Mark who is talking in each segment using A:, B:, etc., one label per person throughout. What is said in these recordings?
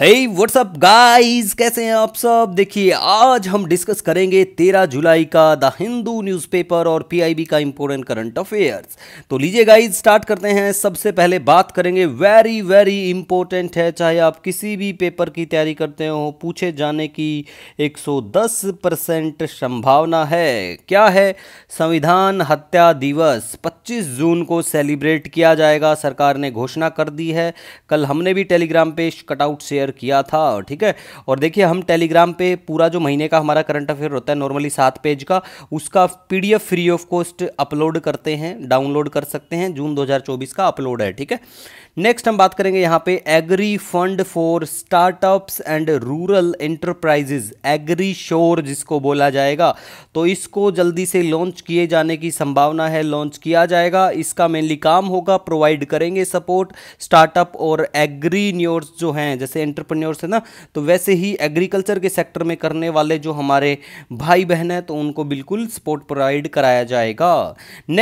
A: हे WhatsApp guys कैसे हैं आप सब देखिए आज हम डिस्कस करेंगे तेरह जुलाई का द हिंदू न्यूज़पेपर और पीआईबी का इम्पोर्टेंट करंट अफेयर्स तो लीजिए गाइस स्टार्ट करते हैं सबसे पहले बात करेंगे वेरी वेरी इम्पोर्टेंट है चाहे आप किसी भी पेपर की तैयारी करते हो पूछे जाने की 110 परसेंट संभावना है क्या है संविधान हत्या दिवस पच्चीस जून को सेलिब्रेट किया जाएगा सरकार ने घोषणा कर दी है कल हमने भी टेलीग्राम पे कटआउट शेयर शेयर किया था ठीक है और देखिए हम टेलीग्राम पे पूरा जो महीने का हमारा करंट अफेयर होता है नॉर्मली सात पेज का उसका PDF free of cost upload करते हैं डाउनलोड कर सकते हैं जून 2024 का अपलोड है ठीक है नेक्स्ट हम बात करेंगे यहाँ पे agri fund for startups and rural enterprises agri sure जिसको बोला जाएगा तो इसको जल्दी से लॉन्च किए जाने की संभावना है लॉन्च किया जाएगा इसका मेनली काम होगा प्रोवाइड करेंगे सपोर्ट स्टार्टअप और एग्री न्योर्स जो हैं जैसे एंटरप्रन्योर्स है ना तो वैसे ही एग्रीकल्चर के सेक्टर में करने वाले जो हमारे भाई बहन हैं तो उनको बिल्कुल सपोर्ट प्रोवाइड कराया जाएगा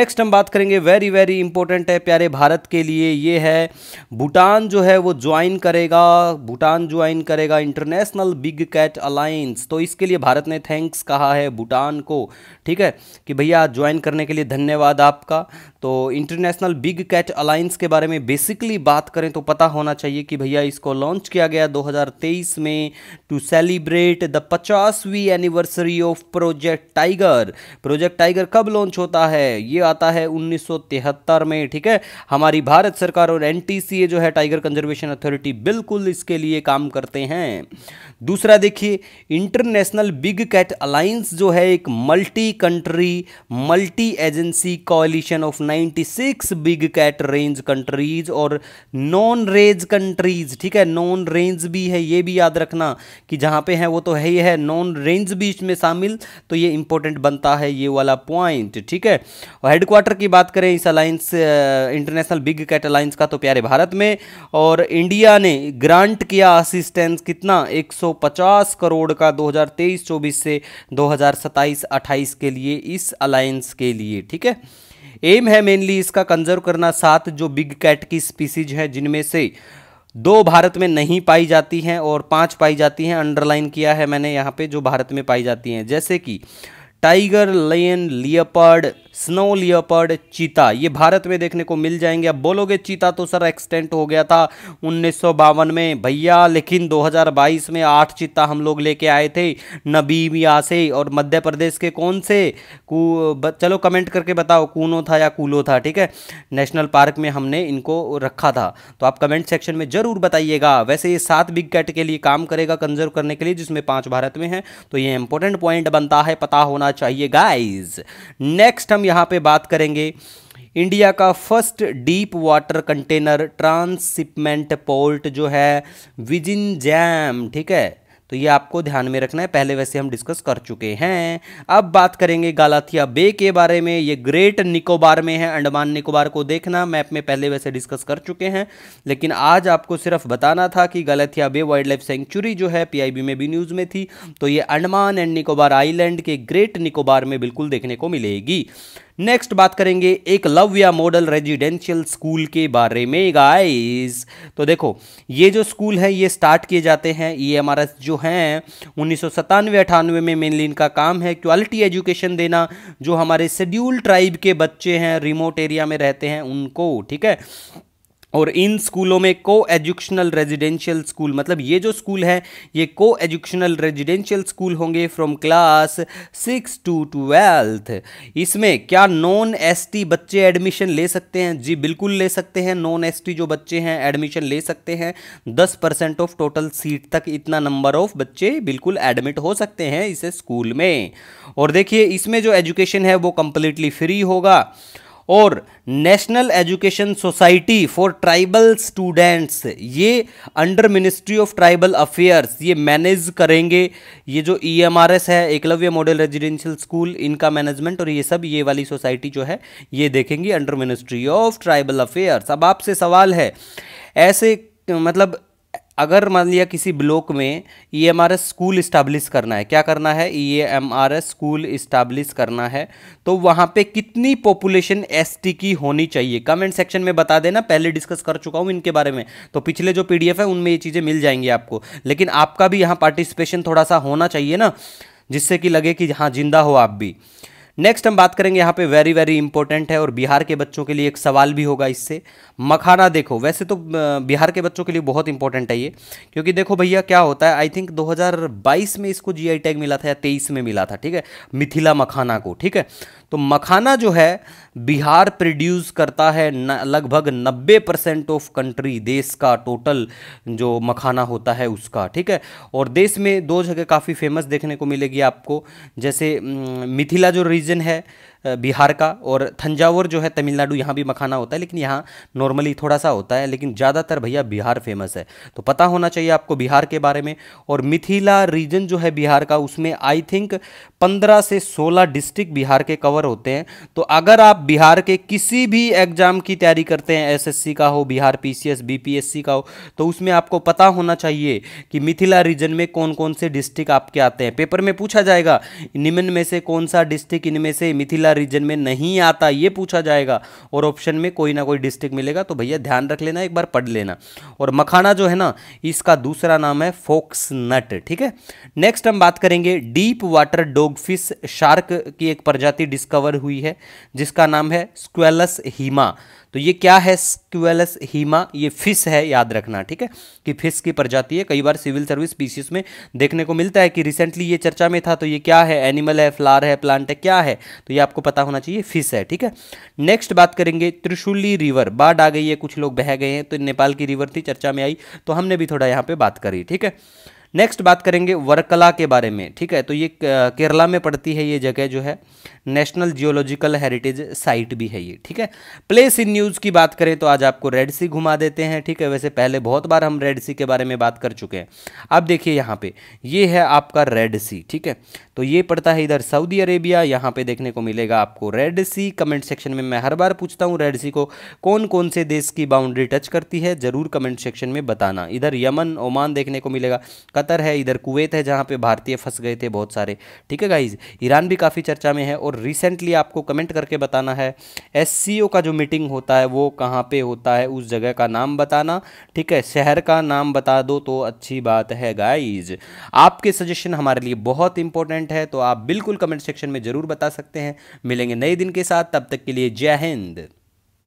A: नेक्स्ट हम बात करेंगे वेरी वेरी इंपॉर्टेंट है प्यारे भारत के लिए ये है भूटान जो है वो ज्वाइन करेगा भूटान ज्वाइन करेगा इंटरनेशनल बिग कैट अलायंस तो इसके लिए भारत ने थैंक्स कहा है भूटान को ठीक है कि भैया ज्वाइन करने के लिए धन्यवाद आपका तो इंटरनेशनल बिग कैट अलायंस के बारे में बेसिकली बात करें तो पता होना चाहिए कि भैया इसको लॉन्च किया गया 2023 में टू सेलिब्रेट द पचासवीं anniversary of project tiger project tiger कब लॉन्च होता है ये आता है 1973 में ठीक है हमारी भारत सरकार और एन टीसीए जो है टाइगर कंजर्वेशन अथॉरिटी बिल्कुल इसके लिए काम करते हैं दूसरा देखिए इंटरनेशनल बिग कैट अलायंस जो है एक multi country multi agency coalition of 96 big cat range countries और नॉन रेंज कंट्रीज ठीक है नॉन रेंज भी है ये भी याद रखना कि जहाँ पे है वो तो है ही है नॉन रेंज भी इसमें शामिल तो ये इंपॉर्टेंट बनता है ये वाला पॉइंट ठीक है हेडक्वार्टर की बात करें इस alliance international big cat alliance का तो प्यारे भारत में और इंडिया ने ग्रांट किया असिस्टेंस कितना 150 करोड़ का 2023-24 से 2027-28 के लिए इस अलायंस के लिए ठीक है एम है मेनली इसका कंजर्व करना सात जो बिग कैट की स्पीसीज हैं जिनमें से दो भारत में नहीं पाई जाती हैं और पांच पाई जाती हैं अंडरलाइन किया है मैंने यहाँ पे जो भारत में पाई जाती हैं जैसे कि tiger lion leopard snow leopard cheetah ये भारत में देखने को मिल जाएंगे अब बोलोगे चीता तो सर एक्सटेंट हो गया था उन्नीस में भैया लेकिन 2022 में आठ चीता हम लोग लेके आए थे नबीमिया से और मध्य प्रदेश के कौन से कू चलो कमेंट करके बताओ कूनो था या कूलो था ठीक है नेशनल पार्क में हमने इनको रखा था तो आप कमेंट सेक्शन में ज़रूर बताइएगा वैसे ये सात बिग कैट के लिए काम करेगा कंजर्व करने के लिए जिसमें पाँच भारत में है तो ये इंपॉर्टेंट पॉइंट बनता है पता होना चाहिए गाइज नेक्स्ट हम यहाँ पे बात करेंगे इंडिया का first deep water container transshipment port जो है विजिन जैम ठीक है तो ये आपको ध्यान में रखना है पहले वैसे हम डिस्कस कर चुके हैं अब बात करेंगे गालाथिया बे के बारे में ये ग्रेट निकोबार में है अंडमान निकोबार को देखना मैप में पहले वैसे डिस्कस कर चुके हैं लेकिन आज आपको सिर्फ बताना था कि Galathea bay wildlife sanctuary जो है पीआईबी में भी न्यूज़ में थी तो ये अंडमान एंड निकोबार आईलैंड के ग्रेट निकोबार में बिल्कुल देखने को मिलेगी नेक्स्ट बात करेंगे एक लव्या मॉडल रेजिडेंशियल स्कूल के बारे में गाइस तो देखो ये जो स्कूल है ये स्टार्ट किए जाते हैं ई एम आर एस जो हैं उन्नीस सौ सतानवे अठानवे में मेनली इनका काम है क्वालिटी एजुकेशन देना जो हमारे शेड्यूल ट्राइब के बच्चे हैं रिमोट एरिया में रहते हैं उनको ठीक है और इन स्कूलों में को एजुकेशनल रेजिडेंशियल स्कूल मतलब ये जो स्कूल है ये को एजुकेशनल रेजिडेंशियल स्कूल होंगे from class six to twelfth इसमें क्या नॉन एसटी बच्चे एडमिशन ले सकते हैं जी बिल्कुल ले सकते हैं नॉन एसटी जो बच्चे हैं एडमिशन ले सकते हैं दस परसेंट ऑफ टोटल सीट तक इतना नंबर ऑफ बच्चे बिल्कुल एडमिट हो सकते हैं इस स्कूल में और देखिए इसमें जो एजुकेशन है वो कम्प्लीटली फ्री होगा और national education society for tribal students ये under ministry of tribal affairs ये मैनेज करेंगे ये जो ईएमआरएस e है एकलव्य मॉडल रेजिडेंशियल स्कूल इनका मैनेजमेंट और ये सब ये वाली सोसाइटी जो है ये देखेंगी under ministry of tribal affairs अब आपसे सवाल है ऐसे मतलब अगर मान लिया किसी ब्लॉक में E M R S school establish करना है क्या करना है E M R S school establish करना है तो वहाँ पे कितनी पॉपुलेशन एस टी की होनी चाहिए कमेंट सेक्शन में बता देना पहले डिस्कस कर चुका हूँ इनके बारे में तो पिछले जो पी डी एफ है उनमें ये चीज़ें मिल जाएंगी आपको लेकिन आपका भी यहाँ पार्टिसिपेशन थोड़ा सा होना चाहिए ना जिससे कि लगे कि हाँ जिंदा हो आप भी नेक्स्ट हम बात करेंगे यहाँ पे वेरी वेरी इंपॉर्टेंट है और बिहार के बच्चों के लिए एक सवाल भी होगा इससे मखाना देखो वैसे तो बिहार के बच्चों के लिए बहुत इंपॉर्टेंट है ये क्योंकि देखो भैया क्या होता है आई थिंक 2022 में इसको जीआई टैग मिला था या 23 में मिला था ठीक है मिथिला मखाना को ठीक है तो मखाना जो है बिहार प्रोड्यूस करता है लगभग नब्बे परसेंट ऑफ कंट्री देश का टोटल जो मखाना होता है उसका ठीक है और देश में दो जगह काफ़ी फेमस देखने को मिलेगी आपको जैसे मिथिला जो रीजन है बिहार का और थंजावर जो है तमिलनाडु यहाँ भी मखाना होता है लेकिन यहाँ नॉर्मली थोड़ा सा होता है लेकिन ज़्यादातर भैया बिहार फेमस है तो पता होना चाहिए आपको बिहार के बारे में और मिथिला रीजन जो है बिहार का उसमें आई थिंक पंद्रह से सोलह डिस्ट्रिक्ट बिहार के कवर होते हैं तो अगर आप बिहार के किसी भी एग्ज़ाम की तैयारी करते हैं एस का हो बिहार पी सी का हो तो उसमें आपको पता होना चाहिए कि मिथिला रीजन में कौन कौन से डिस्ट्रिक्ट आपके आते हैं पेपर में पूछा जाएगा निम्न में से कौन सा डिस्ट्रिक्ट इनमें से मिथिला रीजन में नहीं आता ये पूछा जाएगा और ऑप्शन में कोई ना कोई डिस्ट्रिक्ट मिलेगा तो भैया ध्यान रख लेना एक बार पढ़ लेना और मखाना जो है ना इसका दूसरा नाम है फोक्स नट ठीक है नेक्स्ट हम बात करेंगे डीप वाटर डॉग शार्क की एक प्रजाति डिस्कवर हुई है जिसका नाम है स्क्वेलस हीमा तो ये क्या है स्क्वेलस हीमा ये फिश है याद रखना ठीक है कि फिश की प्रजाति है कई बार सिविल सर्विस स्पीसीज में देखने को मिलता है कि रिसेंटली ये चर्चा में था तो ये क्या है एनिमल है फ्लार है प्लांट है क्या है तो ये आपको पता होना चाहिए फिश है ठीक है नेक्स्ट बात करेंगे त्रिशूली रिवर बाढ़ आ गई है कुछ लोग बह गए हैं तो नेपाल की रिवर थी चर्चा में आई तो हमने भी थोड़ा यहाँ पर बात करी ठीक है नेक्स्ट बात करेंगे वर्कला के बारे में ठीक है तो ये केरला में पड़ती है ये जगह जो है नेशनल जियोलॉजिकल हेरिटेज साइट भी है ये ठीक है प्लेस इन न्यूज़ की बात करें तो आज आपको रेड सी घुमा देते हैं ठीक है वैसे पहले बहुत बार हम रेड सी के बारे में बात कर चुके हैं अब देखिए यहाँ पे ये है आपका रेड सी ठीक है तो ये पड़ता है इधर सऊदी अरेबिया यहाँ पे देखने को मिलेगा आपको रेड सी कमेंट सेक्शन में मैं हर बार पूछता हूँ रेड सी को कौन कौन से देश की बाउंड्री टच करती है ज़रूर कमेंट सेक्शन में बताना इधर यमन ओमान देखने को मिलेगा कतर है इधर कुवैत है जहाँ पे भारतीय फंस गए थे बहुत सारे ठीक है गाइज ईरान भी काफ़ी चर्चा में है और रिसेंटली आपको कमेंट करके बताना है एस का जो मीटिंग होता है वो कहाँ पर होता है उस जगह का नाम बताना ठीक है शहर का नाम बता दो तो अच्छी बात है गाइज आपके सजेशन हमारे लिए बहुत इंपॉर्टेंट है तो आप बिल्कुल कमेंट सेक्शन में ज़रूर बता सकते हैं मिलेंगे नए दिन के साथ तब तक के लिए जय हिंद